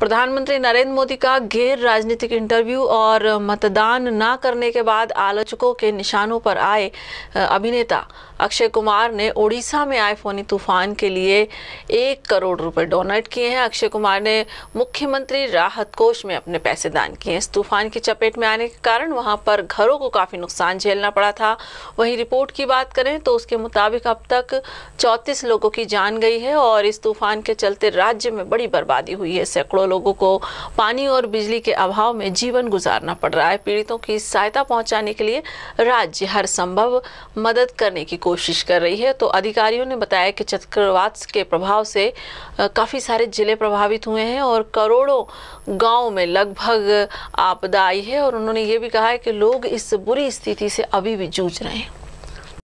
प्रधानमंत्री नरेंद्र मोदी का गैर राजनीतिक इंटरव्यू और मतदान न करने के बाद आलोचकों के निशानों पर आए अभिनेता अक्षय कुमार ने ओडिशा में आए फोनी तूफान के लिए एक करोड़ रुपए डोनेट किए हैं अक्षय कुमार ने मुख्यमंत्री राहत कोष में अपने पैसे दान किए हैं इस तूफान की चपेट में आने के कारण वहां पर घरों को काफ़ी नुकसान झेलना पड़ा था वहीं रिपोर्ट की बात करें तो उसके मुताबिक अब तक चौंतीस लोगों की जान गई है और इस तूफान के चलते राज्य में बड़ी बर्बादी हुई है सैकड़ों करोड़ों लोगों को पानी और बिजली के अभाव में जीवन गुजारना पड़ रहा है पीड़ितों की सहायता पहुंचाने के लिए राज्य हर संभव मदद करने की कोशिश कर रही है तो अधिकारियों ने बताया कि चक्रवात के प्रभाव से काफ़ी सारे जिले प्रभावित हुए हैं और करोड़ों गाँव में लगभग आपदा आई है और उन्होंने ये भी कहा है कि लोग इस बुरी स्थिति से अभी भी जूझ रहे हैं